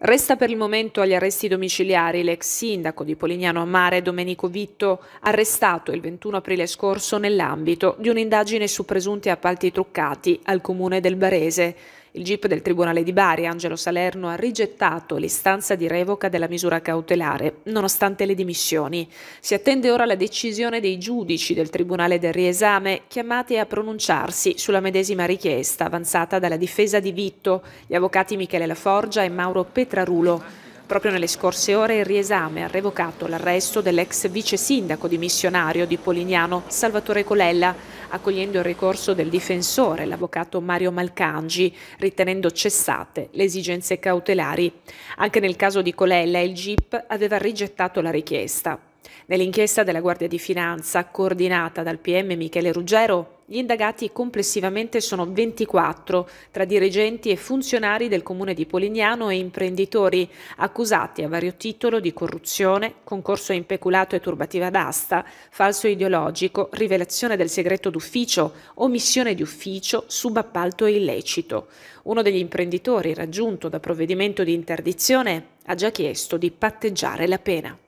Resta per il momento agli arresti domiciliari l'ex sindaco di Polignano a Mare Domenico Vitto, arrestato il 21 aprile scorso nell'ambito di un'indagine su presunti appalti truccati al comune del Barese. Il GIP del Tribunale di Bari, Angelo Salerno, ha rigettato l'istanza di revoca della misura cautelare, nonostante le dimissioni. Si attende ora la decisione dei giudici del Tribunale del Riesame, chiamati a pronunciarsi sulla medesima richiesta avanzata dalla difesa di Vitto, gli avvocati Michele Laforgia e Mauro Petrarulo. Proprio nelle scorse ore il riesame ha revocato l'arresto dell'ex vice sindaco dimissionario di Polignano, Salvatore Colella, accogliendo il ricorso del difensore, l'avvocato Mario Malcangi, ritenendo cessate le esigenze cautelari. Anche nel caso di Colella il GIP aveva rigettato la richiesta. Nell'inchiesta della Guardia di Finanza, coordinata dal PM Michele Ruggero, gli indagati complessivamente sono 24 tra dirigenti e funzionari del comune di Polignano e imprenditori accusati a vario titolo di corruzione, concorso impeculato e turbativa d'asta, falso ideologico, rivelazione del segreto d'ufficio, omissione di ufficio, subappalto illecito. Uno degli imprenditori raggiunto da provvedimento di interdizione ha già chiesto di patteggiare la pena.